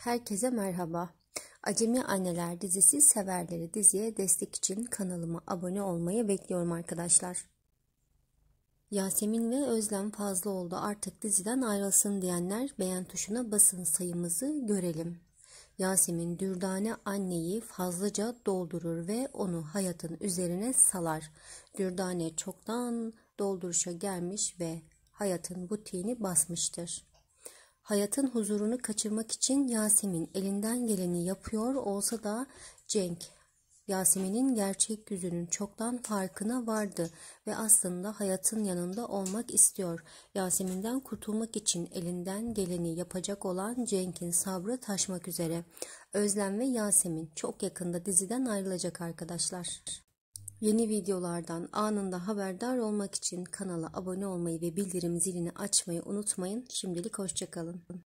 Herkese merhaba. Acemi Anneler dizisi severleri diziye destek için kanalıma abone olmayı bekliyorum arkadaşlar. Yasemin ve Özlem fazla oldu artık diziden ayrılsın diyenler beğen tuşuna basın sayımızı görelim. Yasemin Dürdane anneyi fazlaca doldurur ve onu hayatın üzerine salar. Dürdane çoktan dolduruşa gelmiş ve hayatın butiğini basmıştır. Hayatın huzurunu kaçırmak için Yasemin elinden geleni yapıyor olsa da Cenk Yasemin'in gerçek yüzünün çoktan farkına vardı ve aslında hayatın yanında olmak istiyor. Yasemin'den kurtulmak için elinden geleni yapacak olan Cenk'in sabrı taşmak üzere. Özlem ve Yasemin çok yakında diziden ayrılacak arkadaşlar. Yeni videolardan anında haberdar olmak için kanala abone olmayı ve bildirim zilini açmayı unutmayın. Şimdilik hoşçakalın.